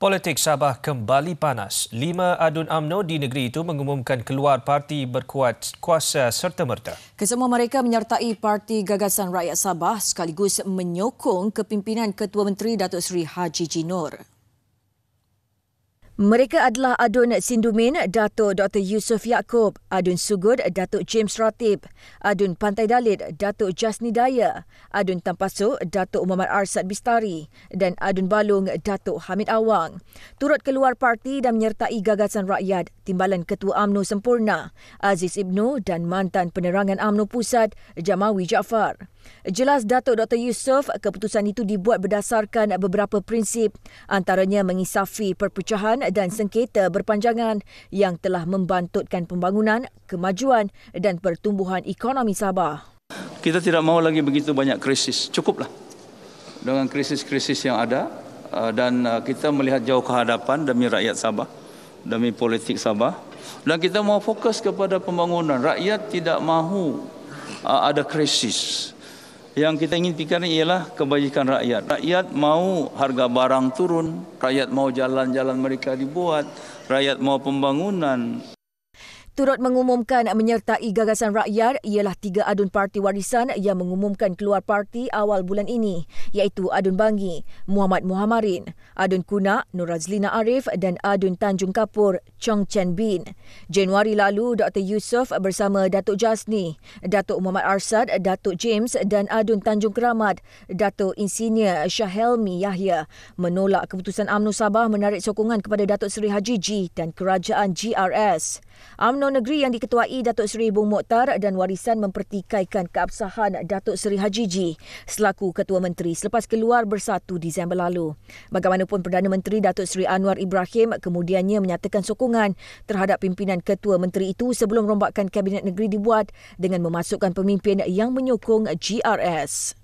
Politik Sabah kembali panas. Lima adun AMNO di negeri itu mengumumkan keluar parti berkuat kuasa serta merta. Kesemua mereka menyertai Parti Gagasan Rakyat Sabah sekaligus menyokong kepimpinan Ketua Menteri Datuk Seri Haji Jinor. Mereka adalah Adun Sindumin, Datuk Dr. Yusuf Yaakob, Adun Sugud, Datuk James Ratib, Adun Pantai Dalit, Datuk Jasni Daya, Adun Tampasu, Datuk Muhammad Arsad Bistari dan Adun Balung, Datuk Hamid Awang. Turut keluar parti dan menyertai gagasan rakyat, Timbalan Ketua AMNO Sempurna, Aziz Ibnu dan mantan penerangan AMNO Pusat, Jamawi Jaafar. Jelas Datuk Dr. Yusof, keputusan itu dibuat berdasarkan beberapa prinsip antaranya mengisafi perpecahan dan sengketa berpanjangan yang telah membantutkan pembangunan, kemajuan dan pertumbuhan ekonomi Sabah. Kita tidak mahu lagi begitu banyak krisis. Cukuplah dengan krisis-krisis yang ada uh, dan uh, kita melihat jauh ke hadapan demi rakyat Sabah, demi politik Sabah dan kita mahu fokus kepada pembangunan. Rakyat tidak mahu uh, ada krisis. Yang kita ingin pikirkan ialah kebajikan rakyat. Rakyat mau harga barang turun, rakyat mau jalan-jalan mereka dibuat, rakyat mau pembangunan turut mengumumkan menyertai gagasan rakyat ialah tiga adun parti warisan yang mengumumkan keluar parti awal bulan ini iaitu Adun Bangi, Muhammad Muhammarin, Adun Kuna, Nurazlina Arif dan Adun Tanjung Kapur, Chong Chen Bin. Januari lalu, Dr. Yusof bersama Datuk Jasni, Datuk Muhammad Arsad, Datuk James dan Adun Tanjung Keramat, Datuk Insinyur Syahelmi Yahya menolak keputusan UMNO Sabah menarik sokongan kepada Datuk Seri Haji G dan Kerajaan GRS. UMNO Pantau Negeri yang diketuai Datuk Seri Bung Mokhtar dan warisan mempertikaikan keabsahan Datuk Seri Haji Ji selaku Ketua Menteri selepas keluar bersatu Disember lalu. Bagaimanapun Perdana Menteri Datuk Seri Anwar Ibrahim kemudiannya menyatakan sokongan terhadap pimpinan Ketua Menteri itu sebelum rombakan Kabinet Negeri dibuat dengan memasukkan pemimpin yang menyokong GRS.